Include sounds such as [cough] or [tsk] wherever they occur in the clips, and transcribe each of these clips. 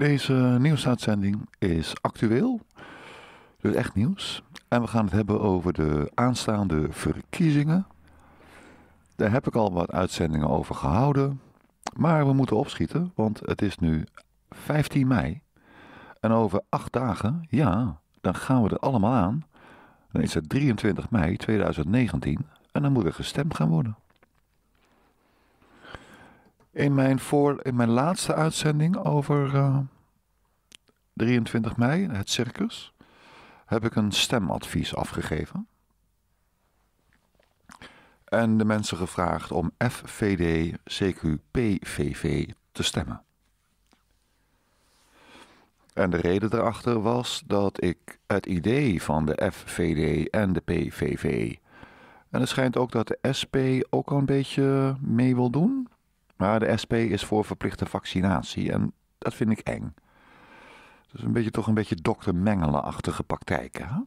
Deze nieuwsuitzending is actueel, dus echt nieuws. En we gaan het hebben over de aanstaande verkiezingen. Daar heb ik al wat uitzendingen over gehouden. Maar we moeten opschieten, want het is nu 15 mei. En over acht dagen, ja, dan gaan we er allemaal aan. Dan is het 23 mei 2019 en dan moet er gestemd gaan worden. In mijn, voor, in mijn laatste uitzending over uh, eh, 23 mei, het circus, heb ik een stemadvies afgegeven. En de mensen gevraagd om FVD, PVV te stemmen. En de reden daarachter was dat ik het idee van de FVD en de PVV. En het schijnt ook dat de SP ook al een beetje mee wil doen. Maar de SP is voor verplichte vaccinatie en dat vind ik eng. Dus een beetje toch een beetje dokter Mengele-achtige praktijken. Hè?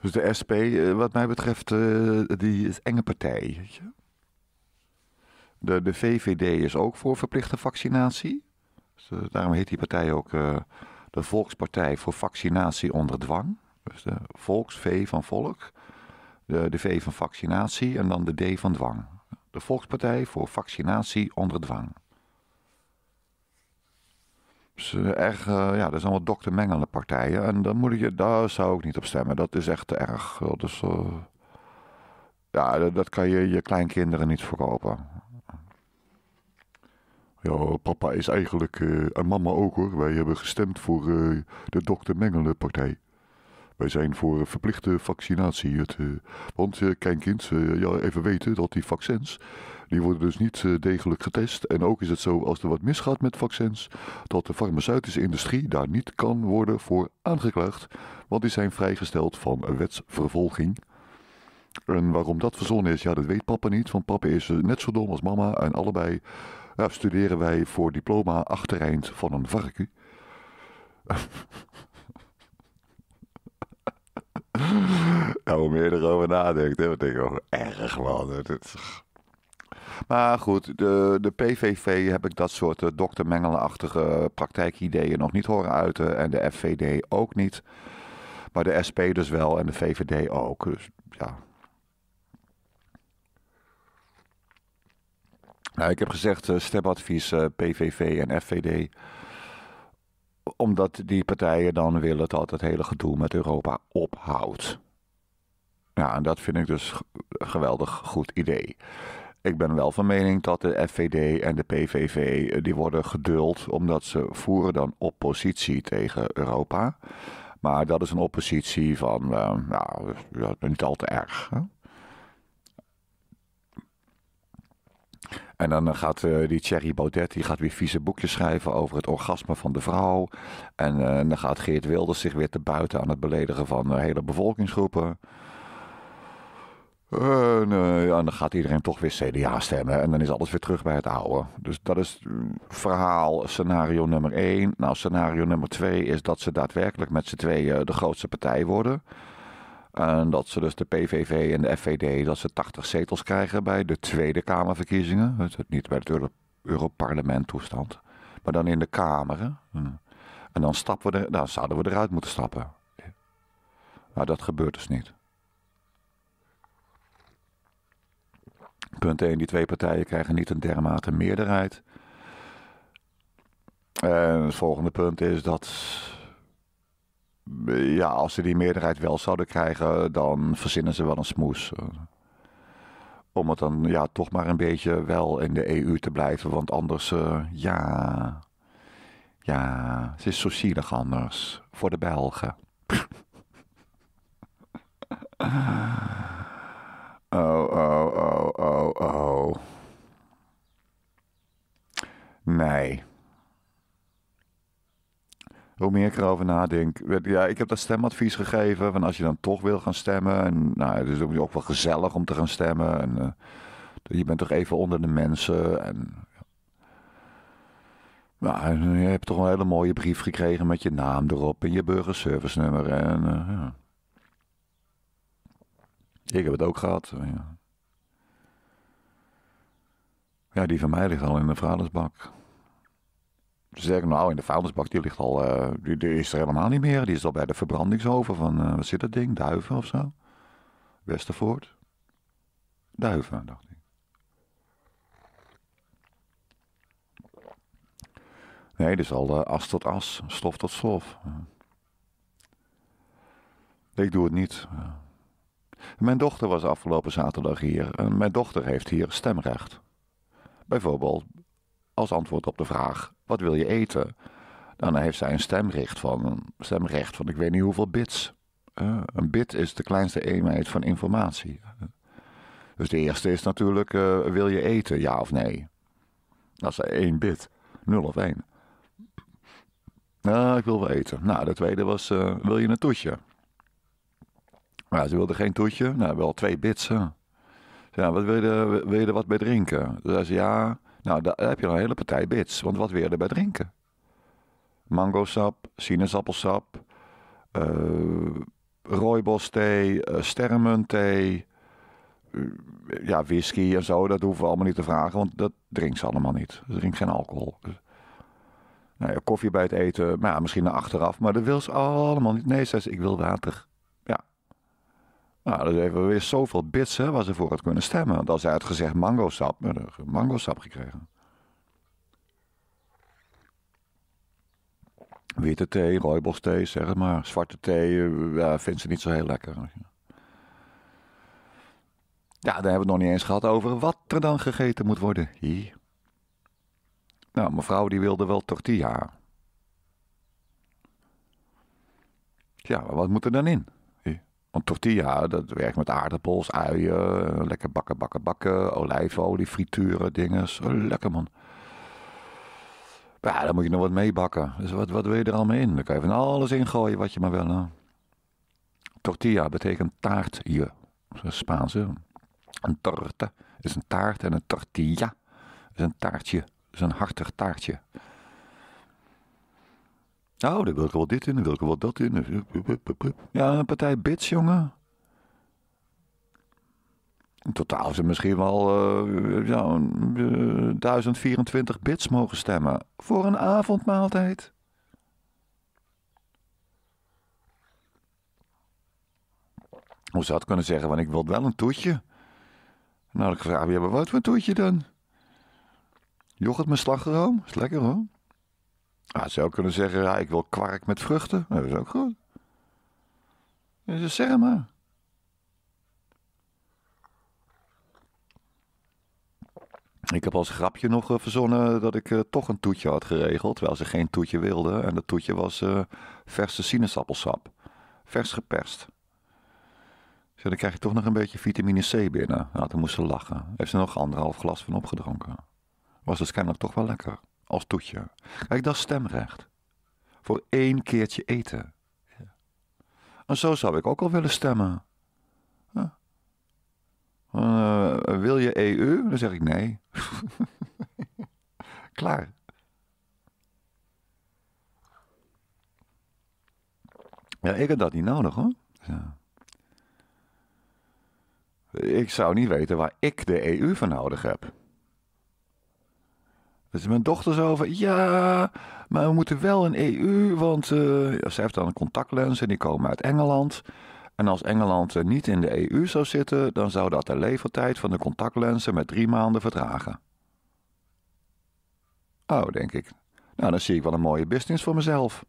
Dus de SP, eh, wat mij betreft, eh, die is enge partij. Weet je? De, de VVD is ook voor verplichte vaccinatie. Dus, eh, daarom heet die partij ook de Volkspartij voor Vaccinatie onder Dwang. Dus de Volks, van Volk de, V van vaccinatie en dan de D van dwang. De Volkspartij voor Vaccinatie onder dwang. Dus eh, erg, eh, ja, dat zijn allemaal doktermengelende partijen. En dan moet je, daar zou ik niet op stemmen. Dat is echt te erg. Dat is, eh, ja, dat, kan je je kleinkinderen niet verkopen. Ja, papa is eigenlijk, en mama ook hoor, wij hebben gestemd voor uh, de doktermengelende partij. Wij zijn voor verplichte vaccinatie. Het, eh, want, eh, kleinkind, eh, ja, even weten dat die vaccins, die worden dus niet degelijk getest. En ook is het zo, als er wat misgaat met vaccins, dat de farmaceutische industrie daar niet kan worden voor aangeklaagd. Want die zijn vrijgesteld van wetsvervolging. En waarom dat verzonnen is, ja, dat weet papa niet. Want papa is net zo dom als mama. En allebei ja, studeren wij voor diploma achtereind van een varken. [laughs] nou, hoe meer erover nadenkt, hè, denk ik ook oh, erg man. maar goed, de, de PVV heb ik dat soort eh, doktermengelenachtige praktijkideeën nog niet horen uiten. En de FVD ook niet. Maar de SP dus wel en de VVD ook. Dus ja. Nou, ik heb gezegd eh, stemadvies eh, PVV en FVD omdat die partijen dan willen dat het hele gedoe met Europa ophoudt. Ja, en dat vind ik dus een geweldig goed idee. Ik ben wel van mening dat de FVD en de PVV eh, die worden geduld omdat ze voeren dan oppositie tegen Europa. Maar dat is een oppositie van, uh, nou, niet al te erg. Hè? En dan eh, gaat eh, die Thierry Baudet die gaat weer vieze boekjes schrijven over het orgasme van de vrouw. En eh, dan gaat Geert Wilders zich weer te buiten aan het beledigen van hele bevolkingsgroepen. En, en, dan gaat iedereen toch weer CDA stemmen. En dan is alles weer terug bij het oude. Dus dat is mm, verhaal scenario nummer één. Nou, scenario nummer twee is dat ze daadwerkelijk met z'n tweeën de grootste partij worden. En dat ze dus de PVV en de FVD, dat ze 80 zetels krijgen bij de Tweede Kamerverkiezingen. Het, niet bij het Euro Europarlement toestand. Maar dan in de Kamer. Hm. En dan, stappen we dan zouden we eruit moeten stappen. Maar dat gebeurt dus niet. Punt 1, die twee partijen krijgen niet een dermate meerderheid. En het volgende punt is dat ja, als ze die meerderheid wel zouden krijgen, dan verzinnen ze wel een smoes. Eh, om het dan ja, toch maar een beetje wel in de EU te blijven. Want anders, eh, ja. Ja, het is zo zielig anders. Voor de Belgen. [laughs] oh, oh, oh, oh, oh. Nee hoe meer ik erover nadenk. Ja, ik heb dat stemadvies gegeven. Van als je dan toch wil gaan stemmen. En, nou, het is ook wel gezellig om te gaan stemmen. En, eh, je bent toch even onder de mensen. En, ja. nou, je hebt toch een hele mooie brief gekregen met je naam erop. En je burgerservice nummer. En, eh, ja. Ik heb het ook gehad. Ja. ja, die van mij ligt al in de Ja. Ze dus zeggen, nou in de vuilnisbak, die ligt al, eh, die, die, is er helemaal niet meer. Die is al bij de verbrandingsoven van, uh, wat zit dat ding, Duiven of zo? Westervoort? Duiven, dacht ik. Nee, dus al eh, as tot as, stof tot stof. Ik doe het niet. Mijn dochter was afgelopen zaterdag hier. En mijn dochter heeft hier stemrecht. Bijvoorbeeld als antwoord op de vraag: wat wil je eten? Dan heeft zij een stemrecht van, stemrecht van ik weet niet hoeveel bits. een bit is de kleinste eenheid van informatie. Dus de eerste is natuurlijk: eh, wil je eten, ja of nee? Dat is één bit, nul of één. Nou, ik wil wel eten. Nou, de tweede was: eh, wil je een toetje? Nou, ze wilde geen toetje, nou, wel twee bits. Ja, wat wil je, er, wat bij drinken? Toen zei ze: ja. Nou, daar heb je een hele partij bits. Want wat weer erbij drinken? Mangosap, sinaasappelsap, uh, eh, rooibos eh, thee, uh, eh, ja, whisky en zo. Dat hoeven we allemaal niet te vragen, want dat drinken ze allemaal niet. Ze drinken geen alcohol. Dus, nou ja, koffie bij het eten, maar ja, misschien naar achteraf. Maar dat wil ze allemaal niet. Nee, zei ik wil water. Nou, dat hebben we weer zoveel bits hè, waar ze voor had kunnen stemmen. Want als uitgezegd mango-sap, mango-sap gekregen. Witte thee, thee, zeg maar. Zwarte thee eh, ja, vindt ze niet zo heel lekker. Ja, daar hebben we het nog niet eens gehad over wat er dan gegeten moet worden. Nou, mevrouw die wilde wel tortilla. Ja, maar wat moet er dan in? een tortilla, dat werkt met aardappels, uien, lekker bakken, bakken, bakken, olijfolie, frituren, dingen. Lekker man. Ja, dan moet je nog wat meebakken. Dus wat, wat wil je er allemaal in? Dan kan je van alles ingooien wat je maar wil. Tortilla betekent taartje. Dat is Spaans. Een torte is een taart en een tortilla is een taartje. is een hartig taartje. Nou, dan wil ik wel dit in, dan wil ik wel dat in. Ja, een partij bits, jongen. In totaal ze misschien wel uh, ja, 1024 eh, bits mogen stemmen. Voor een avondmaaltijd. Hoe zou het kunnen zeggen, want ik wil wel een toetje. Nou, ik vraag hebben wat voor een toetje dan? Yoghurt met slagroom, is lekker hoor. Ah, zou kunnen zeggen, ja, ik wil kwark met vruchten. Dat is ook goed. Dus zeg maar. Ik heb als grapje nog eh, verzonnen dat ik eh, toch een toetje had geregeld. Terwijl ze geen toetje wilde. En dat toetje was uh, verse sinaasappelsap. Vers geperst. dan krijg je toch nog een beetje vitamine C binnen. Nou, toen moest ze lachen. Heeft ze nog anderhalf glas van opgedronken. Was dus scanner toch wel lekker als toetje. Kijk, dat is stemrecht. Voor één keertje eten. En zo zou ik ook al willen stemmen. Eh, wil je EU? Dan zeg ik nee. [laughs] Klaar. Ja, ik heb dat niet nodig hoor. Ja. Ik zou niet weten waar ik de EU voor nodig heb. Dus mijn dochter zo van, ja, maar we moeten wel een EU, want uh, ze heeft dan een contactlens en die komen uit Engeland. En als Engeland eh, niet in de EU zou zitten, dan zou dat de levertijd van de contactlensen met drie maanden vertragen. Oh, denk ik. Nou, dan zie ik wel een mooie business voor mezelf.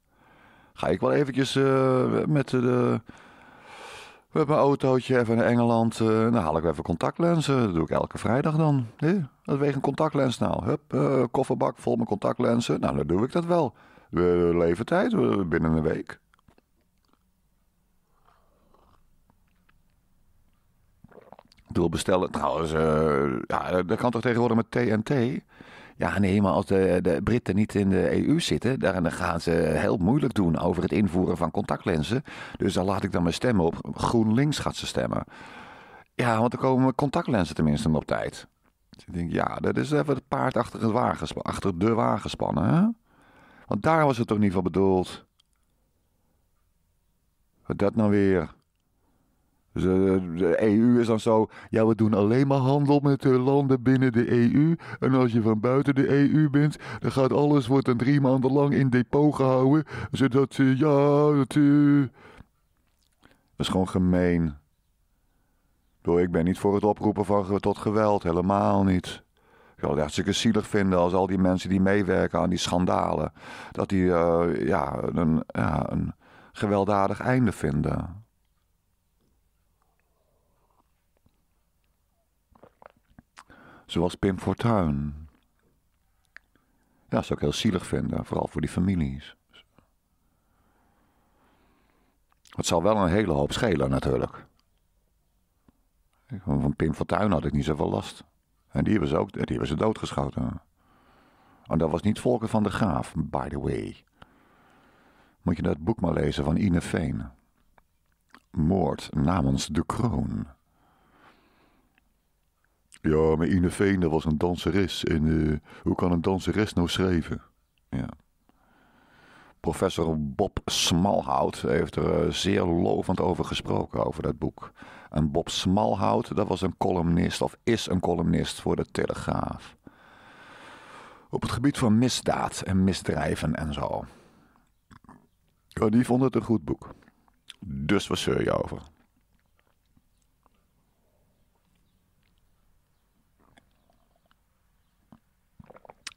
Ga ik wel eventjes eh, met de, we hebben autootje even naar Engeland. dan eh, nou, haal ik even contactlenzen. Dat doe ik elke vrijdag dan. Hey, wat weegt een contactlens nou? Hup, eh, kofferbak vol met contactlenzen. Nou, dan doe ik dat wel. We levertijd binnen een week. bedoel bestellen. Trouwens, eh, ja, dat kan toch tegenwoordig met TNT? Ja, nee, maar als de, de Britten niet in de EU zitten, dan gaan ze heel moeilijk doen over het invoeren van contactlenzen. Dus dan laat ik dan mijn stem op. GroenLinks gaat ze stemmen. Ja, want dan komen contactlenzen tenminste op tijd. Dus ik denk, ja, dat is even het paard achter, het wagen, achter de wagen spannen. Hè? Want daar was het toch niet van bedoeld? Wat dat nou weer? Dus, eh, de EU is dan zo, ja we doen alleen maar handel met landen binnen de EU. En als je van buiten de EU bent, dan gaat alles, wordt drie maanden lang in depot gehouden. Zodat, ja, eh, dat... is gewoon gemeen. Door, ik ben niet voor het oproepen van, tot geweld, helemaal niet. Ik zou het hartstikke zielig vinden als al die mensen die meewerken aan die schandalen, dat die eh, ja, een, ja, een gewelddadig einde vinden. Zoals Pim Fortuyn. Ja, dat zou ik heel zielig vinden, vooral voor die families. Het zal wel een hele hoop schelen natuurlijk. Van Pim Fortuyn had ik niet zoveel last. En die hebben ze, ook, die hebben doodgeschoten. En dat was niet Volker van de Graaf, by the way. Moet je dat boek maar lezen van Ine Veen. Moord namens de kroon. Ja, maar Ine Veen, dat was een danseres. En eh, hoe kan een danseres nou schrijven? Ja. Professor Bob Smalhout heeft er eh, zeer lovend over gesproken, over dat boek. En Bob Smalhout, dat was een columnist, of is een columnist voor de Telegraaf. Op het gebied van misdaad en misdrijven en zo. Ja, die vond het een goed boek. Dus waar zeur je over?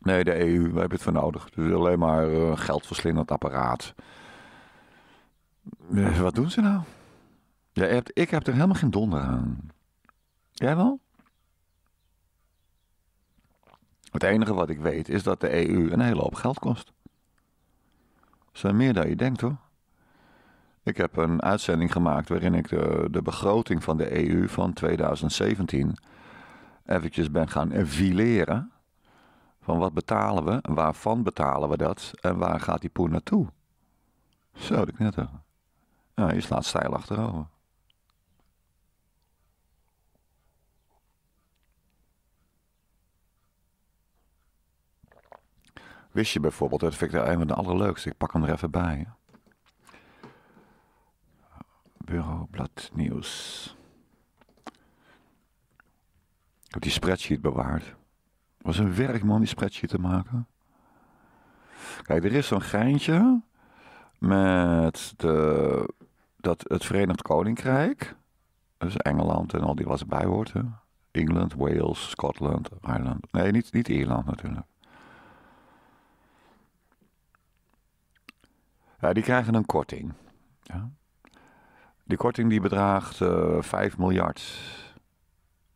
Nee, de EU, we hebben het voor nodig. Het is alleen maar een eh, geldverslindend apparaat. Eh, wat doen ze nou? Ja, ik heb er helemaal geen donder aan. Jij wel? Het enige wat ik weet is dat de EU een hele hoop geld kost. Dat meer dan je denkt hoor. Ik heb een uitzending gemaakt waarin ik de, de begroting van de EU van 2017 eventjes ben gaan fileren. Van wat betalen we, waarvan betalen we dat en waar gaat die poen naartoe? Zo, ik net Nou, eh, je slaat stijl achterover. Wist je bijvoorbeeld, dat vind ik een van de allerleukste, ik pak hem er even bij. Bureau Blad Nieuws. Ik heb die spreadsheet bewaard was een werk, die spreadsheet te maken. Kijk, er is zo'n geintje met de, dat het Verenigd Koninkrijk, dus Engeland en al die wat erbij hoort, hè? Wales, Scotland, Ireland. Nee, niet, niet Ierland natuurlijk. Ja, die krijgen een korting. Ja. Die korting die bedraagt uh, eh, 5 miljard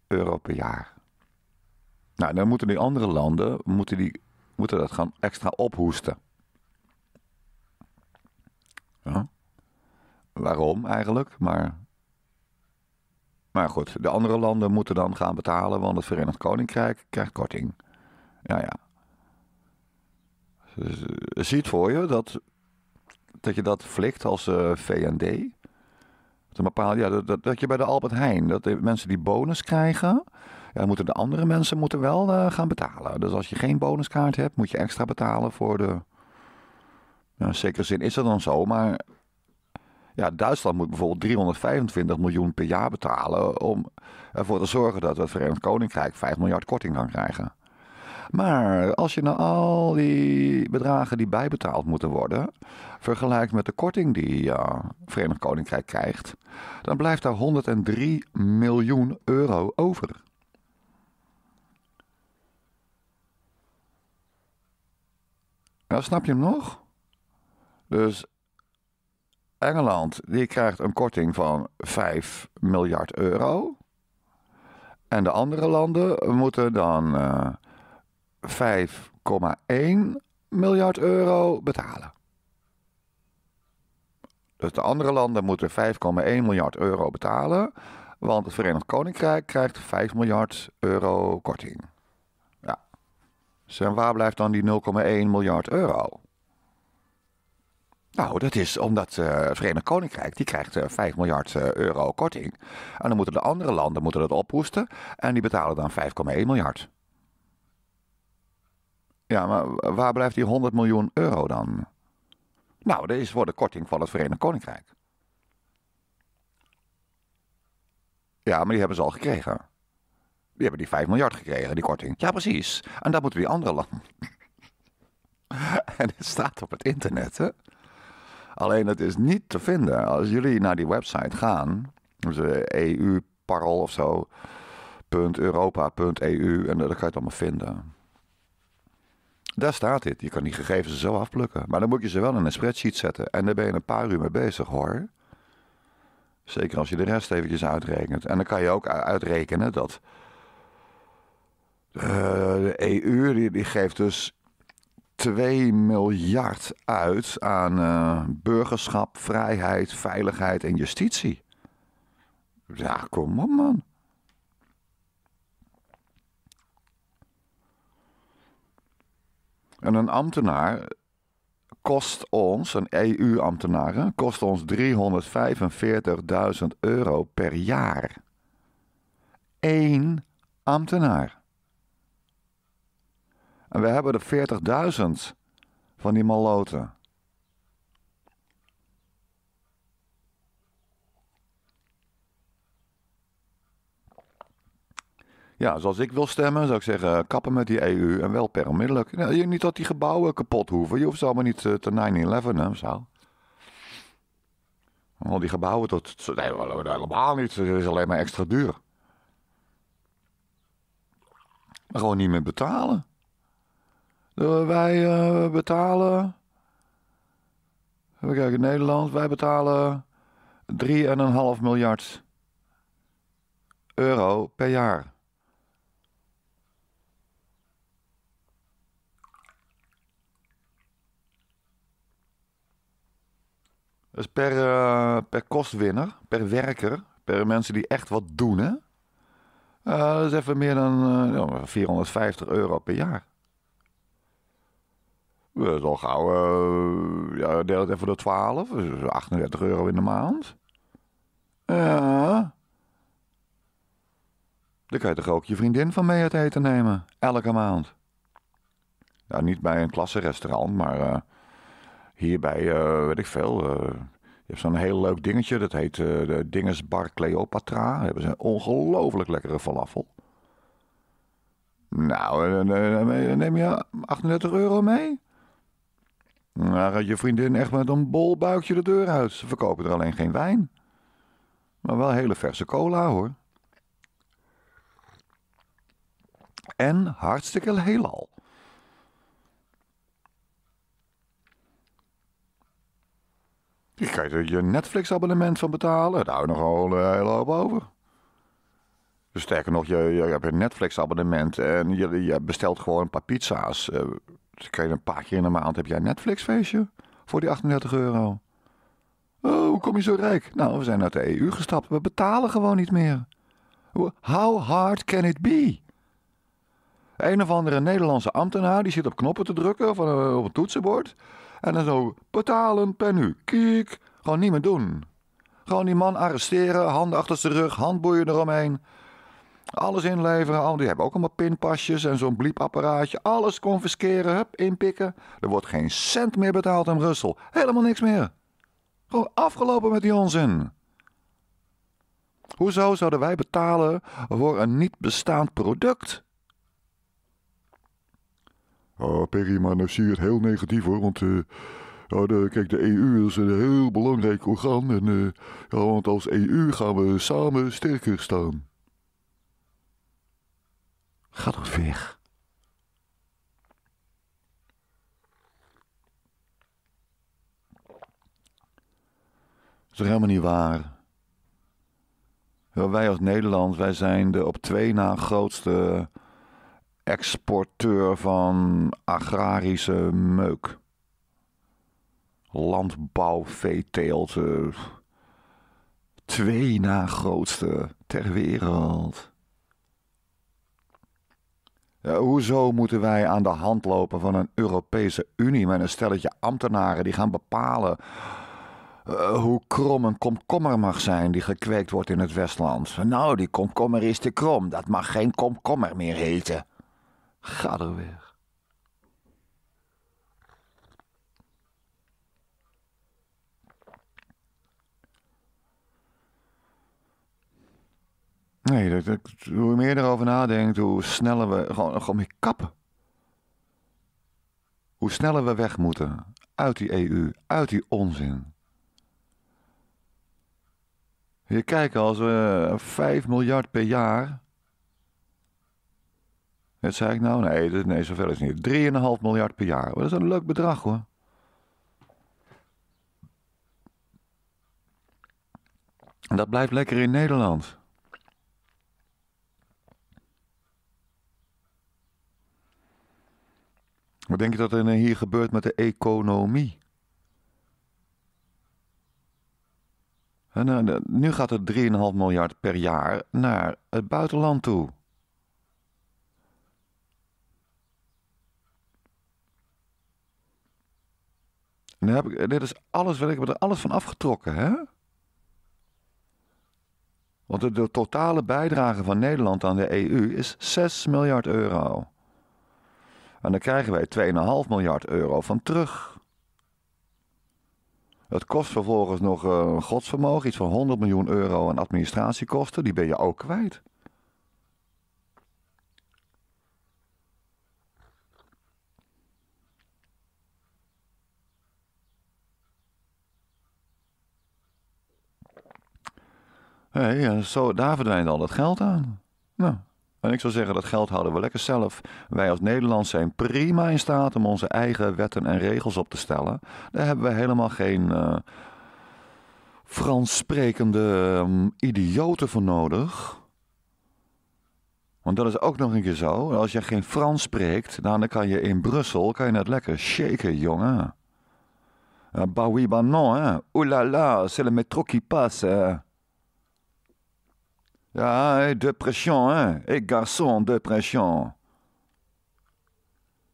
euro per jaar. Nou, dan moeten die andere landen moeten die, moeten dat gaan extra ophoesten. Ja. Waarom eigenlijk? Maar, maar goed, de andere landen moeten dan gaan betalen, want het Verenigd Koninkrijk krijgt korting. Ja, ja. Dus, eh, ziet voor je dat, dat je dat flikt als uh, eh, VND. Dat, een ja, dat, dat, dat je bij de Albert Heijn, dat de mensen die bonus krijgen, ja, moeten de andere mensen moeten wel eh, gaan betalen. Dus als je geen bonuskaart hebt, moet je extra betalen voor de. Nou, in zekere zin is dat dan zo, maar. Ja, Duitsland moet bijvoorbeeld 325 miljoen per jaar betalen. om ervoor te zorgen dat het Verenigd Koninkrijk 5 miljard korting kan krijgen. Maar als je nou al die bedragen die bijbetaald moeten worden, vergelijkt met de korting die het eh, Verenigd Koninkrijk krijgt, dan blijft daar 103 miljoen euro over. Ja, snap je hem nog? Dus Engeland die krijgt een korting van 5 miljard euro. En de andere landen moeten dan uh, eh, 5,1 miljard euro betalen. Dus de andere landen moeten 5,1 miljard euro betalen. Want het Verenigd Koninkrijk krijgt 5 miljard euro korting. En waar blijft dan die 0,1 miljard euro? Nou, dat is omdat eh, het Verenigd Koninkrijk die krijgt 5 eh, miljard eh, euro korting. En dan moeten de andere landen moeten dat ophoesten. En die betalen dan 5,1 miljard. Ja, maar waar blijft die 100 miljoen euro dan? Nou, dat is voor de korting van het Verenigd Koninkrijk. Ja, maar die hebben ze al gekregen. Die hebben die 5 miljard gekregen, die korting. Ja, precies. En dat moeten die andere landen. [laughs] en het staat op het internet, hè? Alleen het is niet te vinden. Als jullie naar die website gaan, dus eh, EU-parl of zo, .europa.eu, en dat kan je het allemaal vinden. Daar staat dit. Je kan die gegevens zo afplukken. Maar dan moet je ze wel in een spreadsheet zetten. En daar ben je een paar uur mee bezig hoor. Zeker als je de rest eventjes uitrekent. En dan kan je ook uitrekenen dat eh, de EU die, geeft dus 2 miljard uit aan eh, burgerschap, vrijheid, veiligheid en justitie. Ja, kom op, man. En een ambtenaar kost ons, een EU-ambtenaar, kost ons 345.000 euro per jaar. Eén ambtenaar. En we hebben er 40.000 van die maloten. Ja, zoals ik wil stemmen, zou ik zeggen, kappen met die EU en wel per onmiddellijk. Nou, niet dat die gebouwen kapot hoeven. Je hoeft ze allemaal niet eh, te 9-11 hè, zo. Al die gebouwen, tot. nee, helemaal niet. Het is alleen maar extra duur. Maar gewoon niet meer betalen wij eh, betalen. We kijken, Nederland, wij betalen 3,5 miljard euro per jaar. Dus per, uh, per kostwinner, per werker, per mensen die echt wat doen, eh, dat is even meer dan 450 euro per jaar. Dat is al gauw, ja, deel het even door 12, 38 dus euro in de maand. Ja. Eh? Dan kan je toch ook je vriendin van mee uit eten nemen, elke maand. Nou, niet bij een klassenrestaurant, maar eh, hierbij, eh, weet ik veel. je hebt zo'n heel leuk dingetje, dat heet de Dinges Cleopatra. hebben ze een ongelooflijk lekkere falafel. Nou, neem je 38 euro mee? Maar je vriendin echt met een bol buikje de deur uit. Ze verkopen er alleen geen wijn. Maar wel hele verse cola, hoor. En hartstikke heelal. Je kan er je Netflix-abonnement van betalen. Daar hou je nog een hele hoop over. sterker nog, je, je hebt een Netflix-abonnement en je, bestelt gewoon een paar pizza's. Eh, dan je een paar keer in de maand heb jij een Netflix-feestje voor die 38 euro. Oh, hoe kom je zo rijk? Nou, we zijn uit de EU gestapt. We betalen gewoon niet meer. How hard can it be? Een of andere Nederlandse ambtenaar die zit op knoppen te drukken van, eh, op een toetsenbord. En dan zo betalen per nu. Kiek. Gewoon niet meer doen. Gewoon die man arresteren, handen achter zijn rug, handboeien eromheen. Alles inleveren, al, die hebben ook allemaal pinpasjes en zo'n bliepapparaatje. Alles confisceren, hup, inpikken. Er wordt geen cent meer betaald aan Brussel. Helemaal niks meer. Gewoon afgelopen met die onzin. Hoezo zouden wij betalen voor een niet bestaand product? Oh, Perry, maar dan nou zie je het heel negatief hoor. Want eh, oh, de, kijk, de EU is een heel belangrijk orgaan. En eh, ja, want als EU gaan we samen sterker staan. Ga dan weg. Dat is toch helemaal niet waar? Wij als Nederland, wij zijn de op twee na grootste exporteur van agrarische meuk. Landbouw, veeteelt. Twee na grootste ter wereld. Eh, hoezo moeten wij aan de hand lopen van een Europese Unie met een stelletje ambtenaren die gaan bepalen eh, hoe krom een komkommer mag zijn die gekweekt wordt in het Westland? Nou, die komkommer is te krom, dat mag geen komkommer meer heten. Ga er weer. Nee, dat, dat, hoe meer erover nadenkt, hoe sneller we gewoon, gewoon kappen. Hoe sneller we weg moeten uit die EU, uit die onzin. Je kijkt als we 5 miljard per jaar. Het zei ik nou, nee, nee zoveel is niet. 3,5 miljard per jaar. Oh, dat is een leuk bedrag hoor. dat blijft lekker in Nederland. Wat denk je dat er hier gebeurt met de economie? Nou, en, nu gaat er 3,5 miljard per jaar naar het buitenland toe. En heb ik, dit is alles wat ik heb er alles van afgetrokken, hè? Want de, de totale bijdrage van Nederland aan de EU is 6 miljard euro. En daar krijgen wij 2,5 miljard euro van terug. Het kost vervolgens nog eh, een godsvermogen, iets van 100 miljoen euro aan administratiekosten. Die ben je ook kwijt. Hé, hey, eh, zo, daar verdwijnt al dat geld aan. Nou, en ik zou zeggen, dat geld houden we lekker zelf. Wij als Nederland zijn prima in staat om onze eigen wetten en regels op te stellen. Daar hebben we helemaal geen uh, Frans sprekende ehm, idioten voor nodig. Want dat is ook nog een keer zo. Als je geen Frans spreekt, nou, dan kan je in Brussel kan je het lekker shaken, jongen. Uh, eh, bah oui, bah non, hein. Oulala, c'est le métro qui passe. Ja, ah, depression, hè? Ik garçon, depression.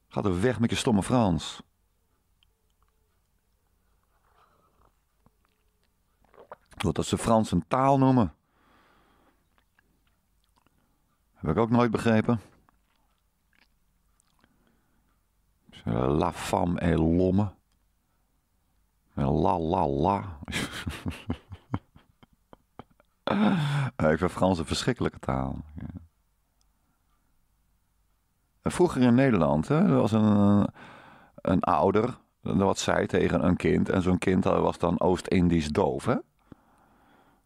Ga er weg met je stomme Frans. Dat ze Frans een taal noemen. Heb ik ook nooit begrepen. La femme et lomme, La la la. [laughs] Eh, ik vind Frans een verschrikkelijke taal. Ja. Vroeger in Nederland, hè, er was een, een ouder, wat zei tegen een kind. En zo'n kind was dan Oost-Indisch doof, hè?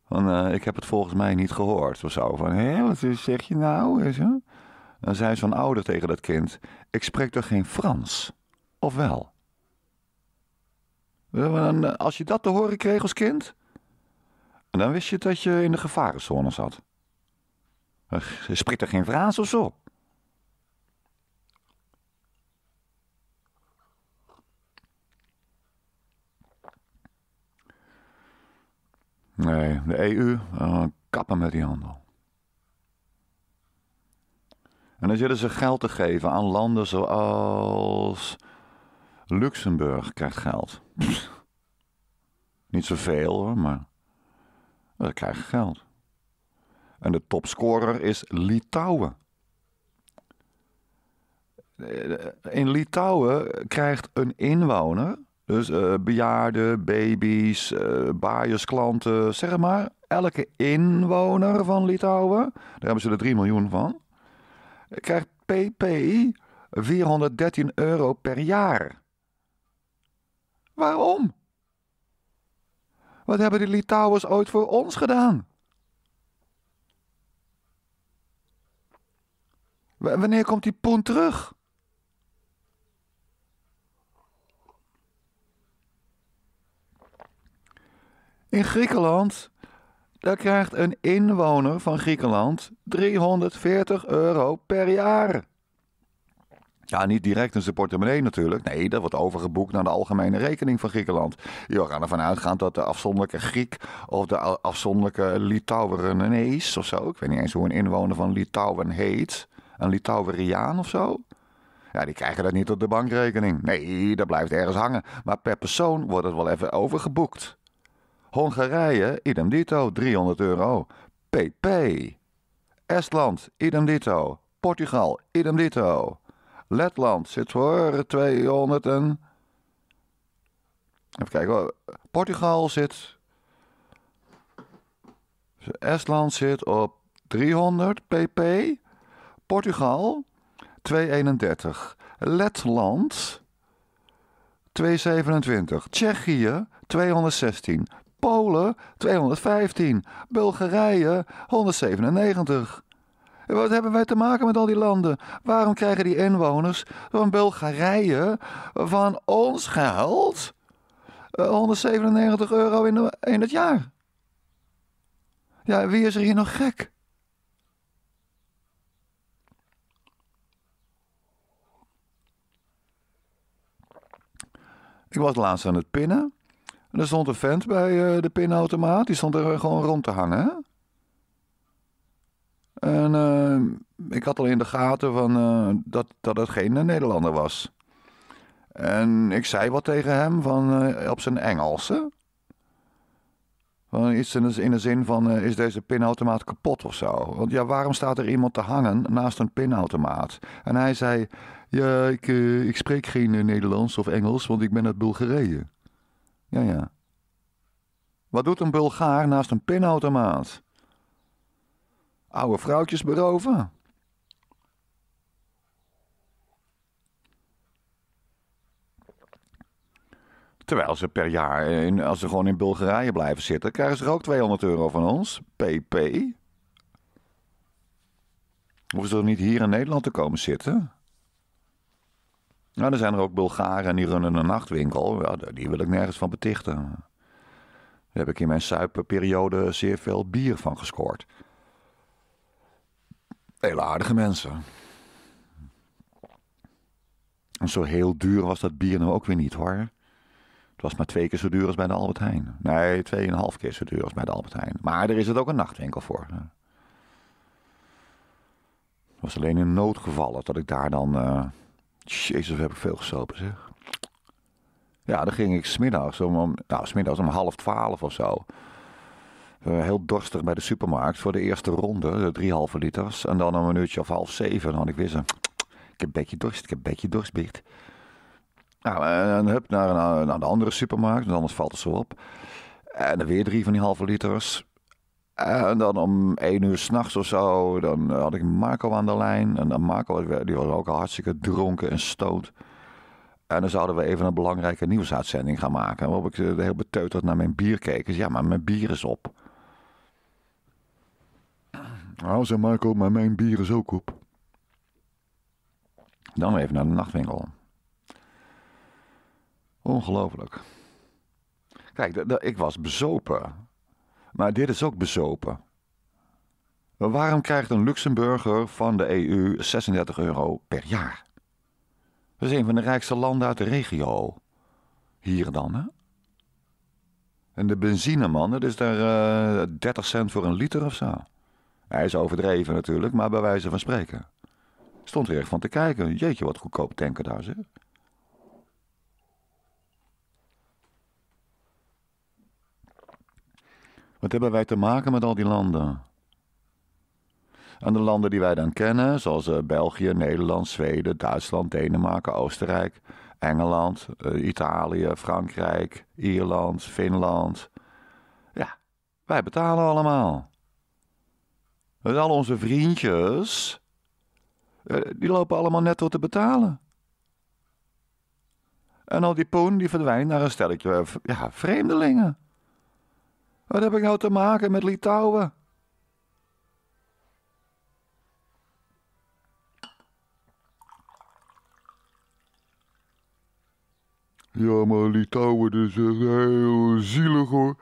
Van, eh, ik heb het volgens mij niet gehoord of zo. Van, hé, wat zeg je nou? Dan zei zo'n ouder tegen dat kind, ik spreek toch geen Frans? Of wel? Eh, als je dat te horen kreeg als kind, en dan wist je dat je in de gevarenzone zat. Ze spreekt er geen of zo. Nee, de EU, eh, kappen met die handel. En dan zullen ze geld te geven aan landen zoals. Luxemburg krijgt geld. niet zoveel hoor, maar. We krijgen geld. En de topscorer is Litouwen. In Litouwen krijgt een inwoner, dus uh, bejaarden, baby's, uh, eh, baaiersklanten, zeg maar, elke inwoner van Litouwen, daar hebben ze er 3 miljoen van, krijgt PPI 413 euro per jaar. Waarom? Wat hebben die Litouwers ooit voor ons gedaan? wanneer komt die poen terug? In Griekenland, daar krijgt een inwoner van Griekenland 340 euro per jaar. Ja, niet direct in zijn portemonnee natuurlijk. Nee, dat wordt overgeboekt naar de algemene rekening van Griekenland. Je gaan ervan uitgaan dat de afzonderlijke Griek of de afzonderlijke Litouwerenees of zo. Ik weet niet eens hoe een inwoner van Litouwen heet. Een Litouweriaan of zo. Ja, die krijgen dat niet op de bankrekening. Nee, dat blijft ergens hangen. Maar per persoon wordt het wel even overgeboekt. Hongarije, idem dito, 300 euro. PP. Estland, idem dito. Portugal, idem dito. Letland zit voor 200 en... Even kijken hoor. Portugal zit... Estland zit op 300 pp. Portugal 231. Letland 227. Tsjechië 216. Polen 215. Bulgarije 197. Wat hebben wij te maken met al die landen? Waarom krijgen die inwoners van Bulgarije van ons geld 197 eh, euro in, in het jaar? Ja, wie is er hier nog gek? Ik was laatst aan het pinnen. En er stond een vent bij eh, de pinautomaat. Die stond er gewoon rond te hangen. En ehm, ik had al in de gaten van, eh, dat, dat het geen eh, Nederlander was. En ik zei wat tegen hem van, eh, op zijn Engelse. Van iets in de, in de zin van, is deze pinautomaat kapot of zo? Want ja, waarom staat er iemand te hangen naast een pinautomaat? En hij zei, ja, ik, ik spreek geen Nederlands of Engels, want ik ben uit Bulgarije. Ja, ja. Wat doet een Bulgaar naast een pinautomaat? oude vrouwtjes beroven. Terwijl ze per jaar, in, als ze gewoon in Bulgarije blijven zitten, krijgen ze er ook 200 euro van ons. PP. Hoeven ze toch niet hier in Nederland te komen zitten? Nou, er zijn er ook Bulgaren en die runnen een nachtwinkel. Ja, die wil ik nergens van betichten. Daar heb ik in mijn suipperiode zeer veel bier van gescoord. Hele aardige mensen. En zo heel duur was dat bier nou ook weer niet hoor. Het was maar twee keer zo duur als bij de Albert Heijn. Nee, tweeënhalf keer zo duur als bij de Albert Heijn. Maar er is het ook een nachtwinkel voor. Het was alleen in noodgevallen dat ik daar dan... Uh... Jezus, heb ik veel gesopen zeg. Ja, dan ging ik smiddags om, om, nou, smiddags om half twaalf of zo. Eh, heel dorstig bij de supermarkt voor de eerste ronde, de drie halve liters. En dan een minuutje of half zeven, dan had ik weer zo, [tsk] ik heb een beetje dorst, ik heb een beetje dorst, Biert. Nou, en hup, naar, naar, naar de andere supermarkt, want anders valt het zo op. En dan weer drie van die halve liters. En dan om één uur s'nachts of zo, dan had ik Marco aan de lijn. En dan Marco, die was ook al hartstikke dronken en stoot. En dan zouden we even een belangrijke nieuwsuitzending gaan maken. Waarop ik eh, heel beteuterd naar mijn bier keek. Dus ja, maar mijn bier is op. Nou, zei Marco, maar mijn bier is ook op. Dan even naar de nachtwinkel. Ongelooflijk. Kijk, ik was bezopen. Maar dit is ook bezopen. Waarom krijgt een Luxemburger van de EU 36 euro per jaar? Dat is een van de rijkste landen uit de regio. Hier dan, hè? En de benzineman, dat is daar 30 eh, cent voor een liter of zo. Hij is overdreven natuurlijk, maar bij wijze van spreken. Stond er van te kijken. Jeetje, wat goedkoop tanken daar zeg. Wat hebben wij te maken met al die landen? En de landen die wij dan kennen, zoals eh, België, Nederland, Zweden, Duitsland, Denemarken, Oostenrijk, Engeland, eh, Italië, Frankrijk, Ierland, Finland. Ja, wij betalen allemaal. En al onze vriendjes, eh, die lopen allemaal netto te betalen. En al die poen die verdwijnt naar een stelletje eh, ja, vreemdelingen. Wat heb ik nou te maken met Litouwen? Ja, maar Litouwen is eh, heel zielig hoor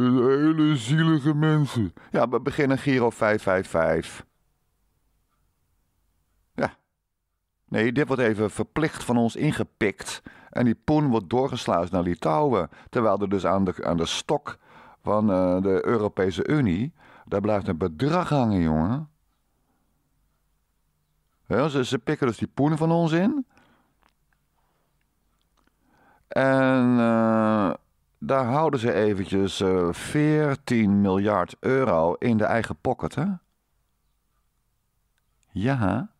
hele zielige mensen. Ja, we beginnen Giro 555. Ja. Nee, dit wordt even verplicht van ons ingepikt. En die poen wordt doorgesluist naar Litouwen. Terwijl er dus aan de, aan de stok van eh, de Europese Unie. daar blijft een bedrag hangen, jongen. Ja, ze, ze pikken dus die poen van ons in. En. Eh, daar houden ze eventjes uh, eh, 14 miljard euro in de eigen pocket, hè? Ja.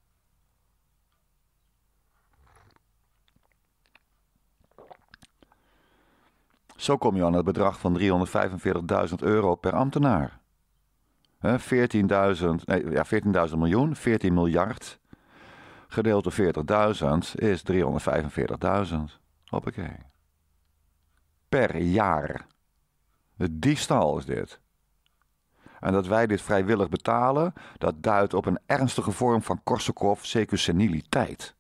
Zo kom je aan het bedrag van 345.000 euro per ambtenaar. 14.000 nee, ja, 14.000 miljoen, 14 miljard gedeeld door 40.000 is 345.000. Hoppakee per jaar. Het diefstal is dit. En dat wij dit vrijwillig betalen, dat duidt op een ernstige vorm van Korsakoff seniliteit.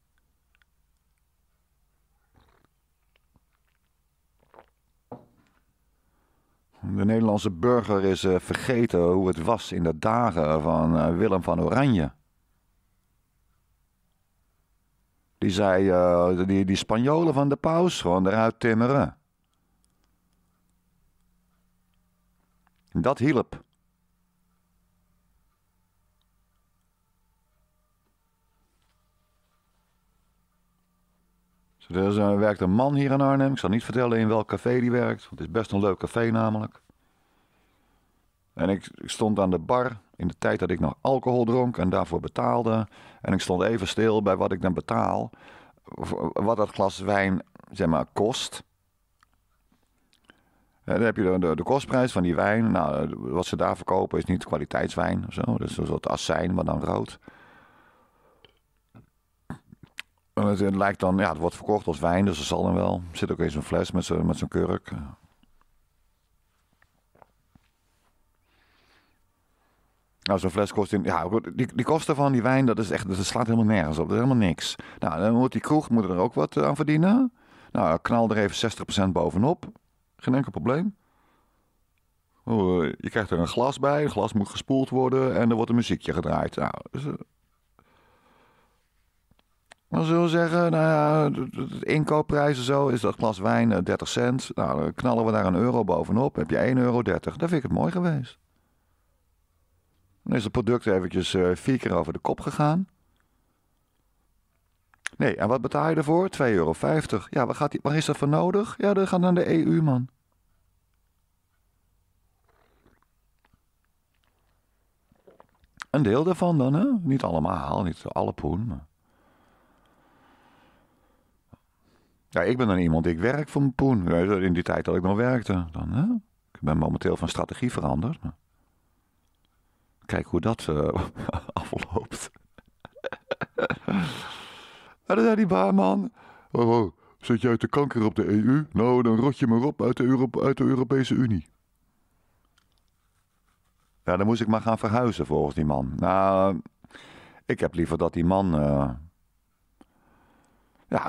De Nederlandse burger is eh, vergeten hoe het was in de dagen van eh, Willem van Oranje. Die zei, eh, die, die Spanjolen van de paus, gewoon eruit timmeren. Dat hielp. er werkt een man hier in Arnhem. Ik zal niet vertellen in welk café die werkt. Want het is best een leuk café namelijk. En ik, ik, stond aan de bar in de tijd dat ik nog alcohol dronk en daarvoor betaalde. En ik stond even stil bij wat ik dan betaal. Wat dat glas wijn, zeg maar, kost. Eh, dan heb je de, de, de, kostprijs van die wijn. Nou, eh, wat ze daar verkopen is niet kwaliteitswijn of zo. Dus een soort assijn, maar dan rood. En het, lijkt dan, ja, het wordt verkocht als wijn, dus dat zal dan wel. Er zit ook eens een fles met zo'n met kurk. Nou, zo'n fles kost in. Ja, die, die kosten van die wijn, dat is echt. Dat slaat helemaal nergens op. Dat is helemaal niks. Nou, dan moet die kroeg moet er ook wat eh, aan verdienen. Nou, knal er even 60% bovenop. Geen enkel probleem. Oh, eh, je krijgt er een glas bij, Het glas moet gespoeld worden en er wordt een muziekje gedraaid. Nou, dus, dan eh, zullen we zeggen, nou ja, de, inkoopprijs en zo is dat glas wijn 30 eh, cent. Nou, dan knallen we daar een euro bovenop, heb je 1,30 euro. Dan vind ik het mooi geweest. Dan is het product eventjes vier keer over de kop gegaan. Nee, en wat betaal je ervoor? 2,50 euro. Ja, waar, gaat die, waar is dat voor nodig? Ja, dat gaat naar de EU, man. Een deel daarvan dan, hè? Niet allemaal, niet alle poen. Maar... Ja, ik ben dan iemand, ik werk voor mijn poen. In die tijd dat ik nog werkte. Dan, hè? Ik ben momenteel van strategie veranderd. Kijk hoe dat eh, [laughs] afloopt. [laughs] en dan zei die baarman... Oh, oh, zit jij de kanker op de EU? Nou, dan rot je maar op uit de, uit de Europese Unie. Ja, dan moest ik maar gaan verhuizen volgens die man. Nou, ik heb liever dat die man. Eh, ja,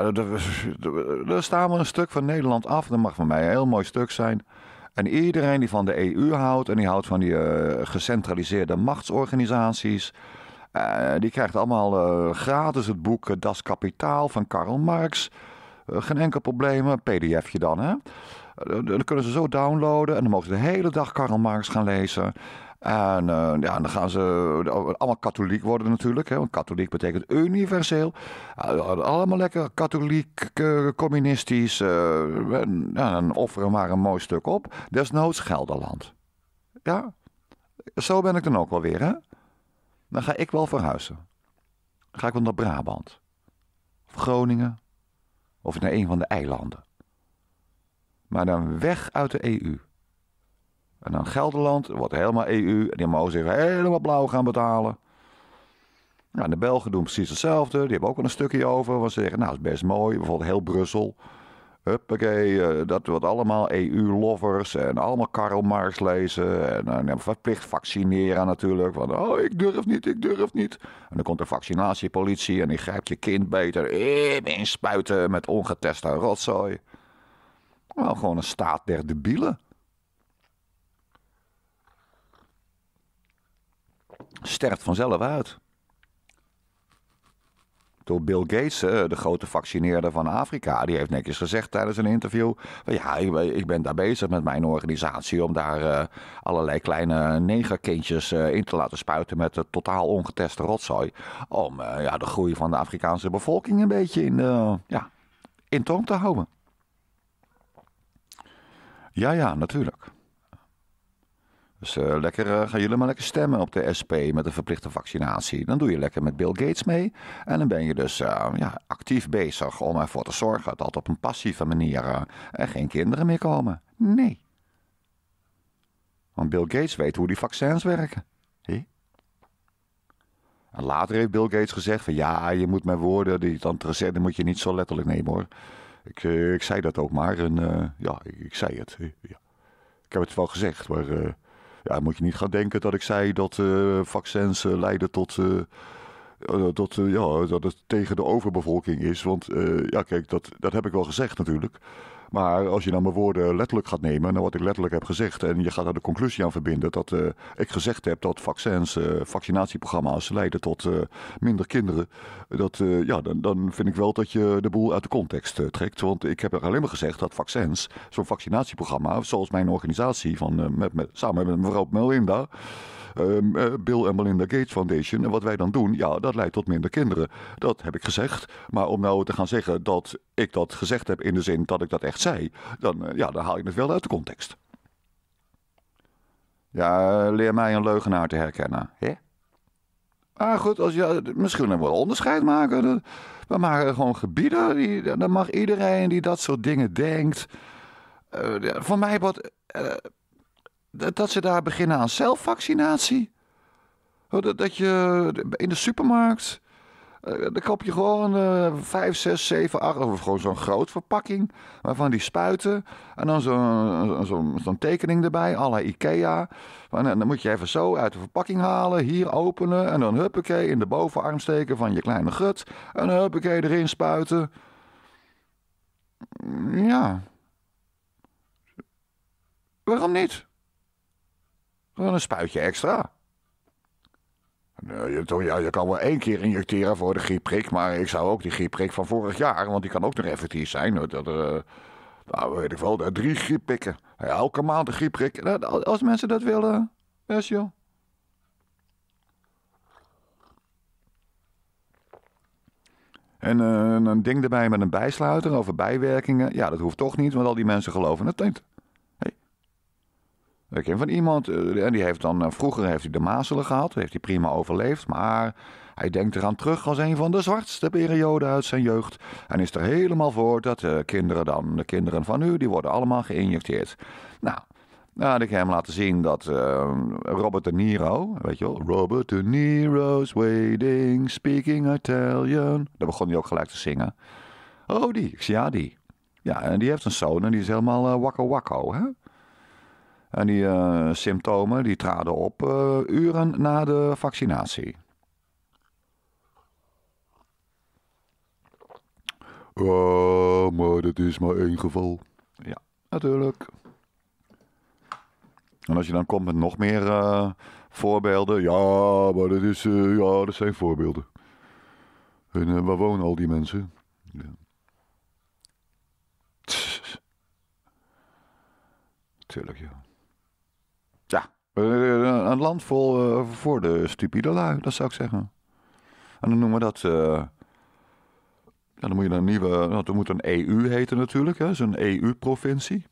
er, staan we een stuk van Nederland af. Dat mag voor mij een heel mooi stuk zijn. En iedereen die van de EU houdt en die houdt van die eh, gecentraliseerde machtsorganisaties. Eh, die krijgt allemaal gratis het boek Das Kapitaal van Karl Marx. geen enkel probleem, pdfje dan hè. dan kunnen ze zo downloaden en dan mogen ze de hele dag Karl Marx gaan lezen. En eh, ja, dan gaan ze allemaal katholiek worden natuurlijk. Hè, want katholiek betekent universeel. allemaal lekker katholiek, eh, communistisch. Eh, en, ja, dan offeren maar een mooi stuk op. Desnoods Gelderland. Ja, zo ben ik dan ook wel weer. Hè? Dan ga ik wel verhuizen. ga ik wel naar Brabant. Of Groningen. Of naar een van de eilanden. Maar dan weg uit de EU. En dan Gelderland, wordt helemaal EU. En die mogen zich helemaal blauw gaan betalen. Nou, en de Belgen doen precies hetzelfde. Die hebben ook wel een stukje over. Want ze zeggen, nou, dat is best mooi. Bijvoorbeeld heel Brussel. Huppakee, eh, dat wordt allemaal EU-lovers en allemaal Karl Marx lezen. En, en, eh, verplicht vaccineren natuurlijk. Want, oh, ik durf niet, ik durf niet. En dan komt de vaccinatiepolitie en die grijpt je kind beter eh, spuiten met ongeteste rotzooi. Nou, gewoon een staat der debielen. sterft vanzelf uit. Door Bill Gates, de grote vaccineerder van Afrika, die heeft netjes gezegd tijdens een interview: Ja, ik ben daar bezig met mijn organisatie om daar eh, allerlei kleine negerkindjes eh, in te laten spuiten met totaal ongeteste rotzooi. Om eh, ja, de groei van de Afrikaanse bevolking een beetje in, de, ja, in toom te houden. Ja, ja, natuurlijk. Dus eh, lekker, eh, gaan jullie maar lekker stemmen op de SP met een verplichte vaccinatie. Dan doe je lekker met Bill Gates mee. En dan ben je dus eh, ja, actief bezig om ervoor te zorgen dat op een passieve manier er geen kinderen meer komen. Nee. Want Bill Gates weet hoe die vaccins werken. He? En later heeft Bill Gates gezegd van ja, je moet mijn woorden, die dan moet je niet zo letterlijk nemen hoor. Ik, ik zei dat ook maar en ja, ik, zei het. Ja. Ik heb het wel gezegd, maar ja, moet je niet gaan denken dat ik zei dat eh, vaccins eh, leiden tot eh, dat, ja, dat het tegen de overbevolking is. Want ja, kijk, dat, dat heb ik wel gezegd natuurlijk. Maar als je dan nou mijn woorden letterlijk gaat nemen, dan wat ik letterlijk heb gezegd, en je gaat daar de conclusie aan verbinden dat eh, ik gezegd heb dat vaccins, eh, vaccinatieprogramma's leiden tot eh, minder kinderen, dat, ja, dan, dan vind ik wel dat je de boel uit de context trekt. Want ik heb er alleen maar gezegd dat vaccins, zo'n vaccinatieprogramma, zoals mijn organisatie van, met, met, samen met mevrouw Melinda. Ehm, eh, Bill en Melinda Gates Foundation. En wat wij dan doen, ja, dat leidt tot minder kinderen. Dat heb ik gezegd. Maar om nou te gaan zeggen dat ik dat gezegd heb in de zin dat ik dat echt zei, dan, eh, ja, dan haal ik het wel uit de context. Ja, eh, leer mij een leugenaar te herkennen. Hè? Ah, goed, als je, misschien een wel onderscheid maken. We maken gewoon gebieden. Die, dan mag iedereen die dat soort dingen denkt. Uh, van mij wat dat, ze daar beginnen aan zelfvaccinatie. Oh, dat, je in de supermarkt. Eh, dan koop je gewoon eh, vijf 5, 6, 7, 8, of gewoon zo'n groot verpakking waarvan die spuiten. En dan zo'n zo, eh, zo tekening erbij, alle Ikea. En dan moet je even zo uit de verpakking halen, hier openen. En dan huppakee in de bovenarm steken van je kleine gut. En dan huppakee erin spuiten. Ja. Waarom niet? Wel een spuitje extra. Nee, je, ja, je kan wel één keer injecteren voor de griepprik, maar ik zou ook die griepprik van vorig jaar, want die kan ook nog effectief zijn. Dat er, eh, nou, weet ik wel, er drie grieppikken. Elke maand een griepprik. Als mensen dat willen, best eh, joh. Eh, en een ding erbij met een bijsluiter over bijwerkingen. Ja, dat hoeft toch niet, want al die mensen geloven het niet. Ik ken van iemand, eh, en die heeft dan, eh, vroeger heeft hij de mazelen gehad, heeft hij prima overleefd, maar hij denkt eraan terug als een van de zwartste perioden uit zijn jeugd en is er helemaal voor dat de kinderen dan, de kinderen van nu, die worden allemaal geïnjecteerd. Nou, nou, had ik hem laten zien dat eh, Robert De Niro, weet je wel, Robert De Niro's waiting, speaking Italian. Daar begon hij ook gelijk te zingen. Oh, die, ik zie ja, die. Ja, en die heeft een zoon en die is helemaal uh, wakko wakko, hè? En die eh, symptomen die traden op eh, uren na de vaccinatie. Ah, maar dat is maar één geval. Ja, natuurlijk. En als je dan komt met nog meer eh, voorbeelden. Ja, maar dat, is, ja, dat zijn voorbeelden. En waar wonen al die mensen? Ja. Tuurlijk, ja. Eh, eh, een land vol eh, voor de stupide lui, dat zou ik zeggen. En dan noemen we dat... Ja, dan moet je een nieuwe. Dat moet een EU heten natuurlijk, hè? Zo'n EU-provincie.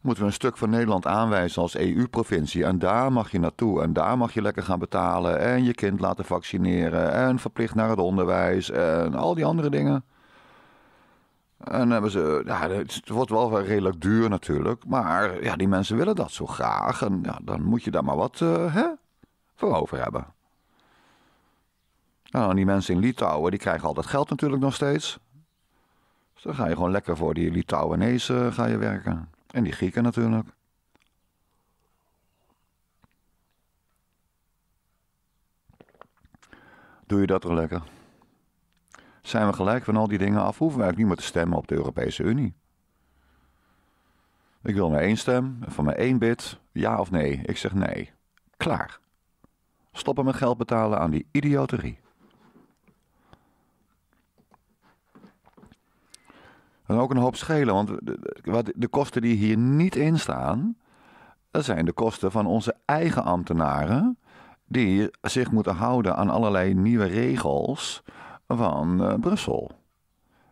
Moeten we een stuk van Nederland aanwijzen als EU-provincie. En daar mag je naartoe. En daar mag je lekker gaan betalen. En je kind laten vaccineren. En verplicht naar het onderwijs. En al die andere dingen. En hebben ze, ja, het wordt wel redelijk duur natuurlijk. Maar ja, die mensen willen dat zo graag. En ja, dan moet je daar maar wat eh, hè, voor over hebben. Nou, die mensen in Litouwen, die krijgen al dat geld natuurlijk nog steeds. Dus dan ga je gewoon lekker voor die Litouwenese eh, ga je werken. En die Grieken natuurlijk. Doe je dat er lekker? zijn we gelijk van al die dingen af. Hoeven wij eigenlijk niet meer te stemmen op de Europese Unie. Ik wil maar één stem, van mijn één bid, ja of nee. Ik zeg nee. Klaar. Stoppen met geld betalen aan die idioterie. En ook een hoop schelen, want de, kosten die hier niet in staan, dat zijn de kosten van onze eigen ambtenaren, die zich moeten houden aan allerlei nieuwe regels van eh, Brussel.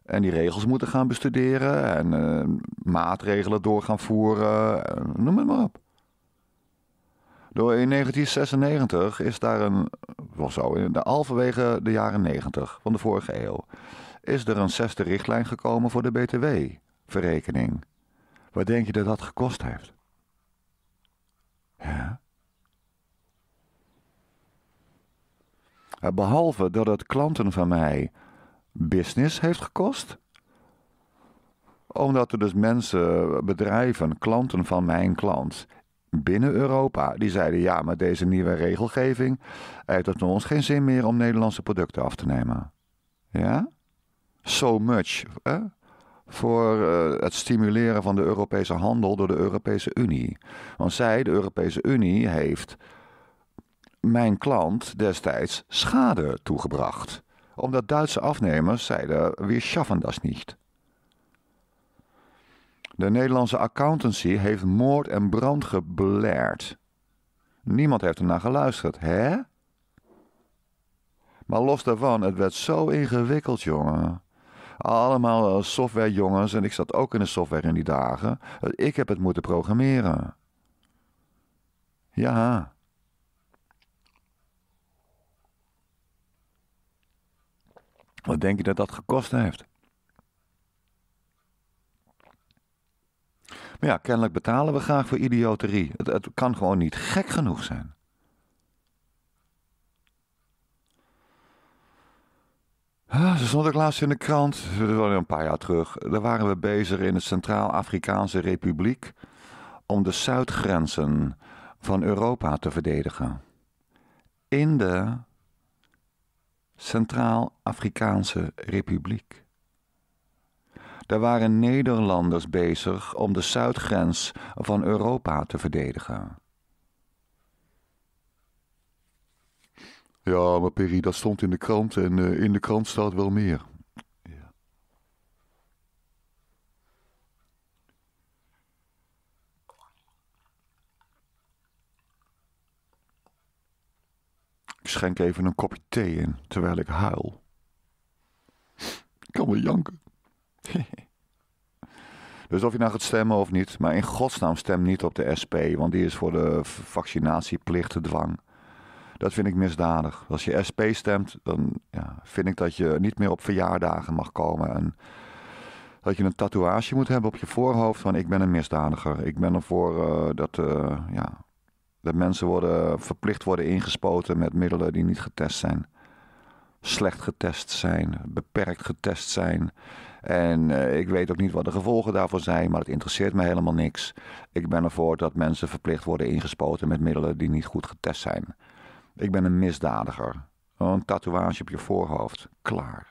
En die regels moeten gaan bestuderen en eh, maatregelen door gaan voeren, eh, noem het maar op. Door in 1996 is daar een, of zo, in de, halverwege de jaren 90 van de vorige eeuw, is er een zesde richtlijn gekomen voor de BTW-verrekening. Wat denk je dat dat gekost heeft? Ja. Behalve dat het klanten van mij business heeft gekost. Omdat er dus mensen, bedrijven, klanten van mijn klant binnen Europa, die zeiden ja, met deze nieuwe regelgeving eh, heeft het ons geen zin meer om Nederlandse producten af te nemen. Ja? So much. voor eh, het stimuleren van de Europese handel door de Europese Unie. Want zij, de Europese Unie, heeft mijn klant destijds schade toegebracht, omdat Duitse afnemers zeiden: We schaffen dat niet. De Nederlandse accountancy heeft moord en brand geblerd. Niemand heeft er naar geluisterd, hè? Maar los daarvan, het werd zo ingewikkeld, jongen. Allemaal eh, softwarejongens en ik zat ook in de software in die dagen. Ik heb het moeten programmeren. Ja, Wat denk je dat dat gekost heeft? Maar ja, kennelijk betalen we graag voor idioterie. Het, kan gewoon niet gek genoeg zijn. Ah, ze stond ik laatst in de krant, een paar jaar terug. Daar waren we bezig in de Centraal-Afrikaanse Republiek om de zuidgrenzen van Europa te verdedigen. In de Centraal-Afrikaanse Republiek. Daar waren Nederlanders bezig om de zuidgrens van Europa te verdedigen. Ja, maar Perry, dat stond in de krant en eh, in de krant staat wel meer. Ik schenk even een kopje thee in terwijl ik huil. Ik kan wel janken. [laughs] dus of je nou gaat stemmen of niet, maar in godsnaam stem niet op de SP, want die is voor de vaccinatieplicht dwang. Dat vind ik misdadig. Als je SP stemt, dan ja, vind ik dat je niet meer op verjaardagen mag komen. En dat je een tatoeage moet hebben op je voorhoofd van ik ben een misdadiger. Ik ben ervoor eh, dat, eh, ja, dat mensen worden, verplicht worden ingespoten met middelen die niet getest zijn. Slecht getest zijn, beperkt getest zijn. En eh, ik weet ook niet wat de gevolgen daarvoor zijn, maar het interesseert me helemaal niks. Ik ben ervoor dat mensen verplicht worden ingespoten met middelen die niet goed getest zijn. Ik ben een misdadiger. Een tatoeage op je voorhoofd. Klaar.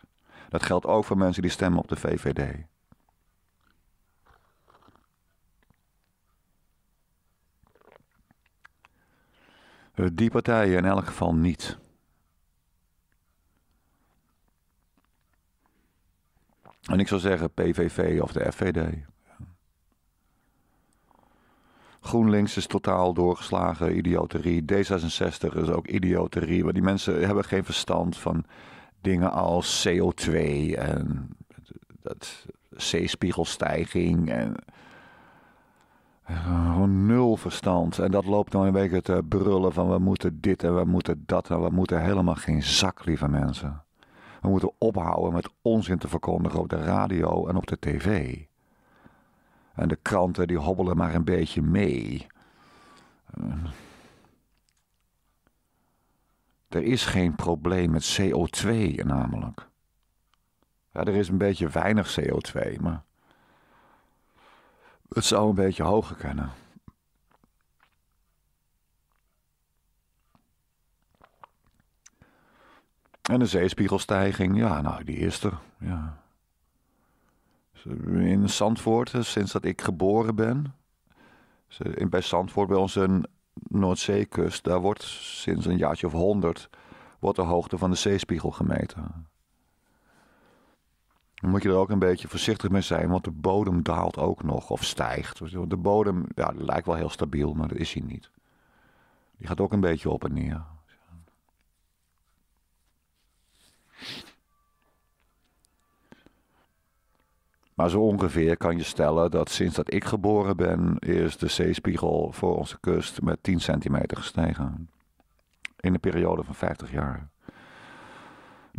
Dat geldt ook voor mensen die stemmen op de VVD. Eh, die partijen in elk geval niet. En ik zou zeggen PVV of de FVD. GroenLinks is totaal doorgeslagen, idioterie. D66 is ook idioterie. Maar die mensen hebben geen verstand van dingen als CO2 en dat, zeespiegelstijging en gewoon nul verstand. En dat loopt dan nou een beetje te brullen van we moeten dit en we moeten dat en we moeten helemaal geen zak, lieve mensen. We moeten ophouden met onzin te verkondigen op de radio en op de tv. En de kranten die hobbelen maar een beetje mee. Er is geen probleem met CO2 namelijk. Ja, er is een beetje weinig CO2, maar het zou een beetje hoger kunnen. En de zeespiegelstijging, ja, nou, die is er. In Zandvoort, eh, sinds dat ik geboren ben, bij Zandvoort, bij onze Noordzeekust, daar wordt sinds een jaartje of honderd wordt de hoogte van de zeespiegel gemeten moet je er ook een beetje voorzichtig mee zijn, want de bodem daalt ook nog of stijgt. De bodem ja, lijkt wel heel stabiel, maar dat is hij niet. Die gaat ook een beetje op en neer. Maar zo ongeveer kan je stellen dat sinds dat ik geboren ben, is de zeespiegel voor onze kust met 10 centimeter gestegen. In een periode van 50 jaar.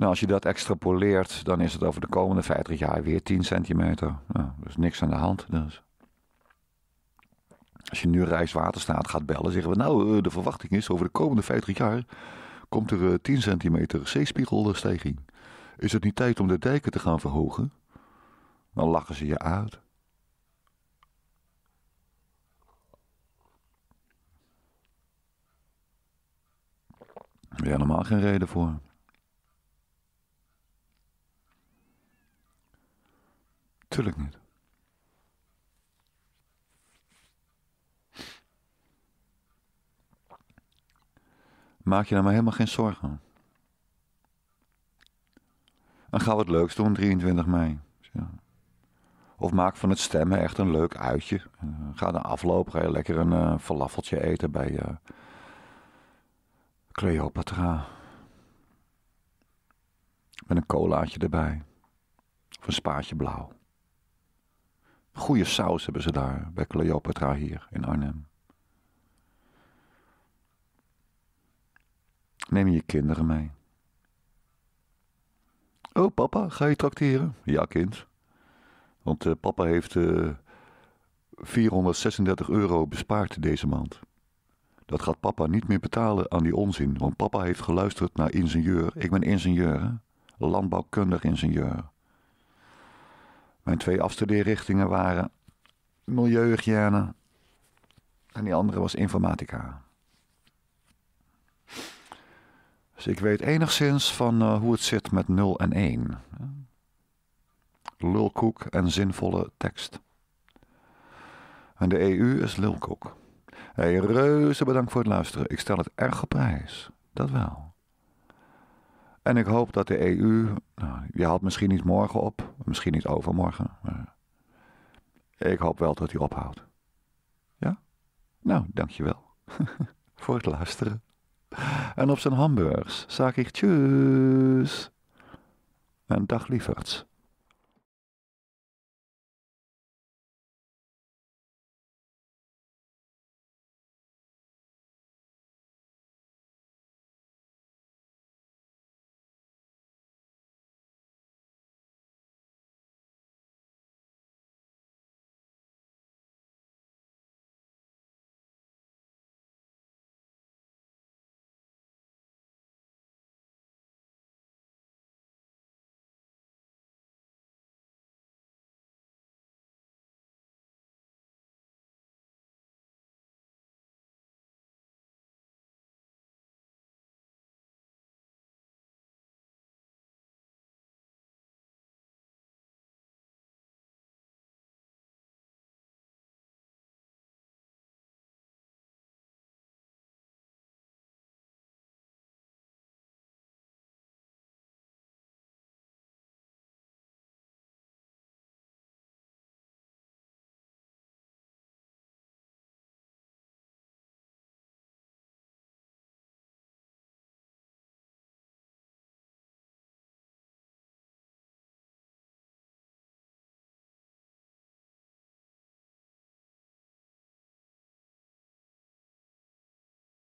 Nou, als je dat extrapoleert, dan is het over de komende 50 jaar weer 10 centimeter. Nou, is niks aan de hand. Dus. Als je nu Rijkswaterstaat gaat bellen, zeggen we nou, eh, de verwachting is over de komende 50 jaar komt er 10 eh, centimeter zeespiegelstijging. Is het niet tijd om de dijken te gaan verhogen? Dan lachen ze je uit. Er je helemaal geen reden voor. Tuurlijk niet. Maak je daar nou maar helemaal geen zorgen. En ga wat leuks doen 23 mei. Of maak van het stemmen echt een leuk uitje. Eh, ga dan aflopen ga je lekker een uh, falafeltje eten bij eh, Cleopatra. Met een colaatje erbij. Of een spaatje blauw. Goede saus hebben ze daar bij Cleopatra hier in Arnhem. Neem je kinderen mee. Oh, papa, ga je trakteren? Ja, kind. Want eh, papa heeft uh, eh, 436 euro bespaard deze maand. Dat gaat papa niet meer betalen aan die onzin, want papa heeft geluisterd naar ingenieur. Ik ben ingenieur, hè? landbouwkundig ingenieur. Mijn twee afstudeerrichtingen waren milieuhygiëne en die andere was informatica. Dus ik weet enigszins van eh, hoe het zit met 0 en 1. Lulkoek en zinvolle tekst. En de EU is lulkoek. Hey, reuze bedankt voor het luisteren. Ik stel het erg op prijs. Dat wel. En ik hoop dat de EU, nou, je haalt misschien niet morgen op, misschien niet overmorgen. Maar ik hoop wel dat hij ophoudt. Ja? Nou, dankjewel. [laughs] Voor het luisteren. En op zijn hamburgers zag ik tjus. En dag lieverds.